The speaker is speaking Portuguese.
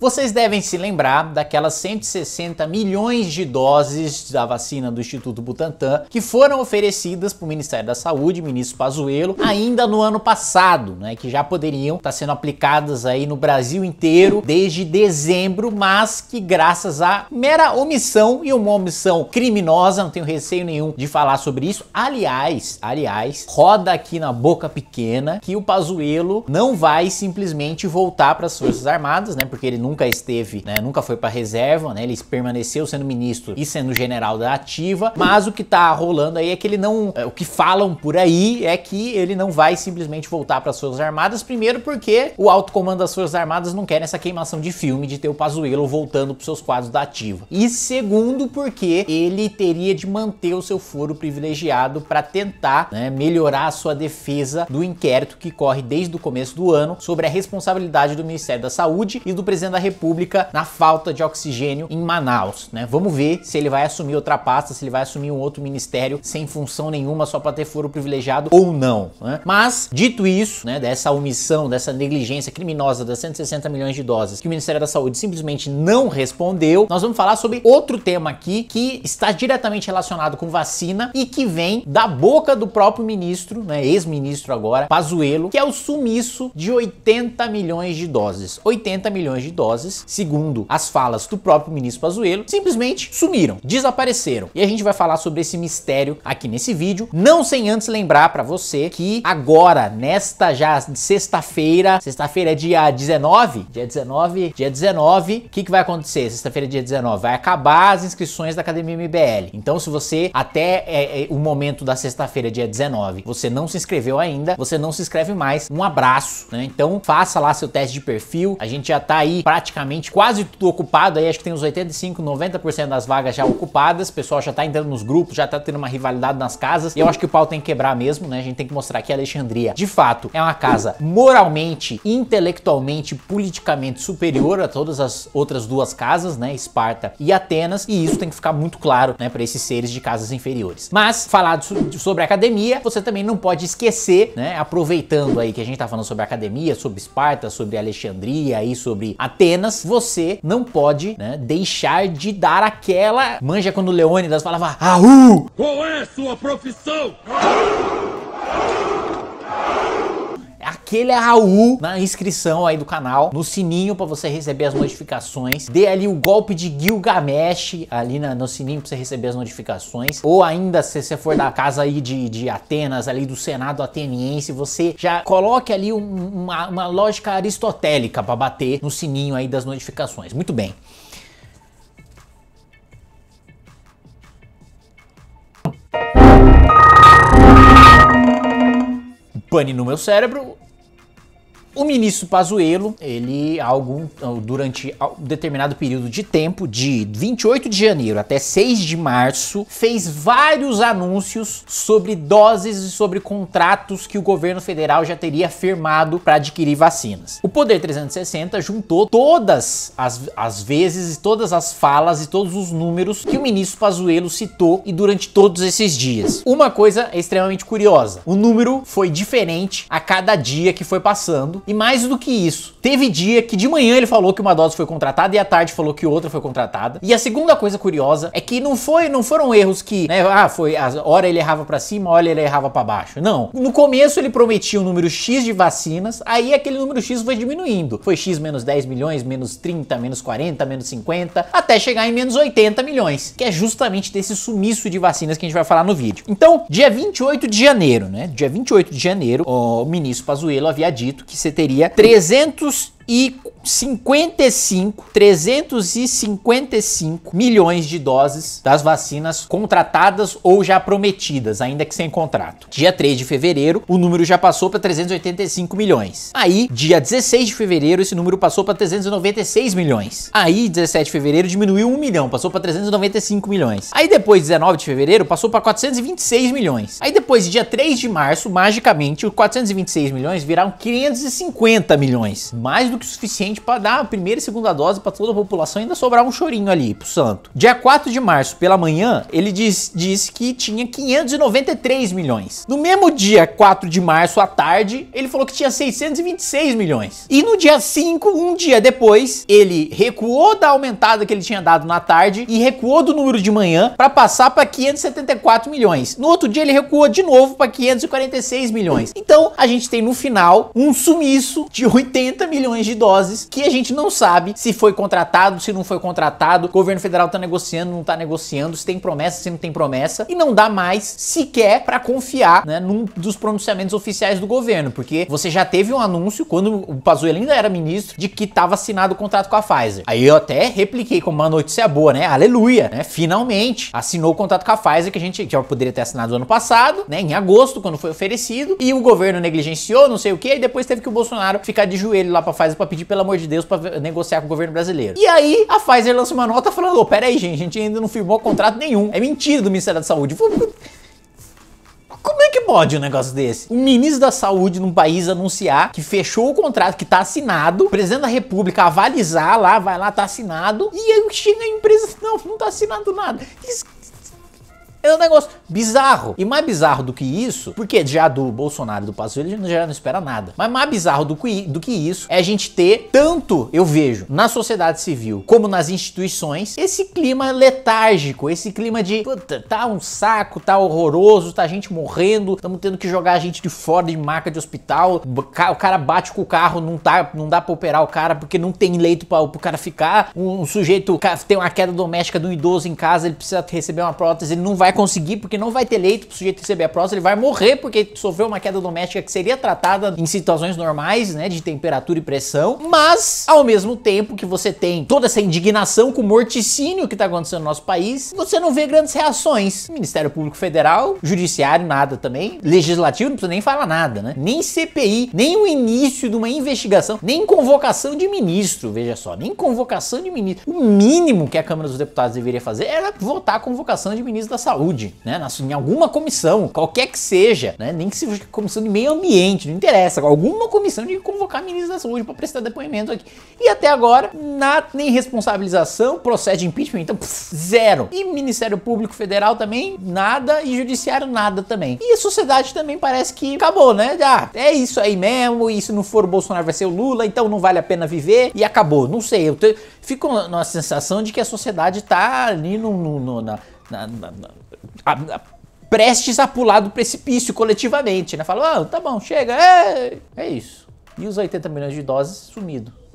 Vocês devem se lembrar daquelas 160 milhões de doses da vacina do Instituto Butantan que foram oferecidas para o Ministério da Saúde, ministro Pazuello, ainda no ano passado, né, que já poderiam estar tá sendo aplicadas aí no Brasil inteiro desde dezembro, mas que graças à mera omissão e uma omissão criminosa, não tenho receio nenhum de falar sobre isso. Aliás, aliás, roda aqui na boca pequena que o Pazuello não vai simplesmente voltar para as Forças Armadas, né, porque ele não nunca esteve, né, nunca foi para reserva, né, ele permaneceu sendo ministro e sendo general da ativa, mas o que tá rolando aí é que ele não, é, o que falam por aí é que ele não vai simplesmente voltar para as Forças Armadas, primeiro porque o alto comando das Forças Armadas não quer essa queimação de filme de ter o Pazuello voltando para seus quadros da ativa. E segundo porque ele teria de manter o seu foro privilegiado para tentar né, melhorar a sua defesa do inquérito que corre desde o começo do ano sobre a responsabilidade do Ministério da Saúde e do presidente da da República na falta de oxigênio em Manaus, né? Vamos ver se ele vai assumir outra pasta, se ele vai assumir um outro ministério sem função nenhuma só para ter foro privilegiado ou não, né? Mas dito isso, né, dessa omissão, dessa negligência criminosa das 160 milhões de doses que o Ministério da Saúde simplesmente não respondeu, nós vamos falar sobre outro tema aqui que está diretamente relacionado com vacina e que vem da boca do próprio ministro, né, ex-ministro agora, Pazuello, que é o sumiço de 80 milhões de doses. 80 milhões de doses doses, segundo as falas do próprio ministro Pazuello, simplesmente sumiram, desapareceram. E a gente vai falar sobre esse mistério aqui nesse vídeo, não sem antes lembrar para você que agora, nesta já sexta-feira, sexta-feira é dia 19, dia 19, dia 19, o que, que vai acontecer? Sexta-feira é dia 19, vai acabar as inscrições da Academia MBL. Então, se você até é, é, o momento da sexta-feira, dia 19, você não se inscreveu ainda, você não se inscreve mais, um abraço, né? Então, faça lá seu teste de perfil, a gente já tá aí pra praticamente quase tudo ocupado, aí acho que tem uns 85, 90% das vagas já ocupadas, o pessoal já tá entrando nos grupos, já tá tendo uma rivalidade nas casas, e eu acho que o pau tem que quebrar mesmo, né? A gente tem que mostrar que Alexandria, de fato, é uma casa moralmente, intelectualmente, politicamente superior a todas as outras duas casas, né? Esparta e Atenas, e isso tem que ficar muito claro, né, para esses seres de casas inferiores. Mas, falado sobre academia, você também não pode esquecer, né, aproveitando aí que a gente tá falando sobre academia, sobre Esparta, sobre Alexandria e sobre Atenas, apenas você não pode né, deixar de dar aquela. Manja quando o Leônidas falava Ahu! Qual é a sua profissão? Ahu! aquele é Raul na inscrição aí do canal, no sininho para você receber as notificações. Dê ali o golpe de Gilgamesh ali na, no sininho para você receber as notificações. Ou ainda, se você for da casa aí de, de Atenas, ali do Senado ateniense, você já coloque ali um, uma, uma lógica aristotélica para bater no sininho aí das notificações. Muito bem. pane no meu cérebro, o ministro Pazuello, ele algum durante um determinado período de tempo, de 28 de janeiro até 6 de março, fez vários anúncios sobre doses e sobre contratos que o governo federal já teria firmado para adquirir vacinas. O Poder 360 juntou todas as, as vezes, todas as falas e todos os números que o ministro Pazuello citou e durante todos esses dias. Uma coisa extremamente curiosa: o número foi diferente a cada dia que foi passando e mais do que isso, teve dia que de manhã ele falou que uma dose foi contratada e à tarde falou que outra foi contratada. E a segunda coisa curiosa é que não foi, não foram erros que, né, ah, foi a hora ele errava para cima, hora ele errava para baixo. Não. No começo ele prometia um número X de vacinas, aí aquele número X foi diminuindo. Foi X menos 10 milhões, menos 30, menos 40, menos 50, até chegar em menos 80 milhões, que é justamente desse sumiço de vacinas que a gente vai falar no vídeo. Então, dia 28 de janeiro, né? Dia 28 de janeiro, o ministro Pazuello havia dito que 70 teria 300 e 55, 355 milhões de doses das vacinas contratadas ou já prometidas, ainda que sem contrato. Dia 3 de fevereiro, o número já passou para 385 milhões. Aí, dia 16 de fevereiro, esse número passou para 396 milhões. Aí, 17 de fevereiro, diminuiu 1 milhão, passou para 395 milhões. Aí, depois, 19 de fevereiro, passou para 426 milhões. Aí, depois, dia 3 de março, magicamente, os 426 milhões viraram 550 milhões. Mais do que o suficiente suficiente para dar a primeira e segunda dose para toda a população e ainda sobrar um chorinho ali pro santo. Dia 4 de março, pela manhã, ele diz, disse que tinha 593 milhões. No mesmo dia 4 de março, à tarde, ele falou que tinha 626 milhões. E no dia 5, um dia depois, ele recuou da aumentada que ele tinha dado na tarde e recuou do número de manhã para passar para 574 milhões. No outro dia, ele recuou de novo para 546 milhões. Então, a gente tem no final um sumiço de 80 milhões de doses que a gente não sabe se foi contratado, se não foi contratado, o governo federal tá negociando, não tá negociando, se tem promessa, se não tem promessa, e não dá mais sequer para confiar, né, num dos pronunciamentos oficiais do governo, porque você já teve um anúncio quando o Pazuello ainda era ministro de que tava assinado o contrato com a Pfizer. Aí eu até repliquei como uma notícia boa, né? Aleluia, né? Finalmente assinou o contrato com a Pfizer que a gente já poderia ter assinado ano passado, né, em agosto, quando foi oferecido, e o governo negligenciou, não sei o que, e depois teve que o Bolsonaro ficar de joelho lá pra Pfizer para pedir pelo amor de Deus, para negociar com o governo brasileiro. E aí, a Pfizer lança uma nota falando: oh, pera aí, gente, a gente ainda não firmou contrato nenhum. É mentira do Ministério da Saúde. Como é que pode um negócio desse? O ministro da saúde num país anunciar que fechou o contrato, que tá assinado, o presidente da república avalizar lá, vai lá, tá assinado, e aí chega a empresa, não, não tá assinado nada. Isso é um negócio bizarro. E mais bizarro do que isso, porque já é do Bolsonaro e do Pazuello já não espera nada. Mas mais bizarro do que, do que isso é a gente ter tanto, eu vejo, na sociedade civil como nas instituições, esse clima letárgico, esse clima de puta, tá um saco, tá horroroso, tá gente morrendo, estamos tendo que jogar a gente de fora de marca de hospital, o cara bate com o carro, não, tá, não dá pra operar o cara porque não tem leito para o cara ficar, um, um sujeito tem uma queda doméstica de um idoso em casa, ele precisa receber uma prótese, ele não vai conseguir porque não vai ter leito para o sujeito receber a próstata, ele vai morrer porque sofreu uma queda doméstica que seria tratada em situações normais, né, de temperatura e pressão, mas ao mesmo tempo que você tem toda essa indignação com o morticínio que está acontecendo no nosso país, você não vê grandes reações. Ministério Público Federal, Judiciário, nada também, Legislativo não precisa nem falar nada, né? Nem CPI, nem o início de uma investigação, nem convocação de ministro, veja só, nem convocação de ministro. O mínimo que a Câmara dos Deputados deveria fazer era votar a convocação de ministro da Saúde saúde, né? Na, em alguma comissão, qualquer que seja, né? Nem que seja comissão de meio ambiente, não interessa. Alguma comissão de convocar ministros da saúde para prestar depoimento aqui. E até agora, na, nem responsabilização, processo de impeachment, então pff, zero. E Ministério Público Federal também, nada. E Judiciário, nada também. E a sociedade também parece que acabou, né? Ah, é isso aí mesmo. E se não for o Bolsonaro, vai ser o Lula, então não vale a pena viver. E acabou. Não sei, eu te... fico na sensação de que a sociedade tá ali no, no, no na na, na, na, a, prestes a pular do precipício coletivamente, né? falou ah, tá bom, chega, é, é isso. E os 80 milhões de doses sumido.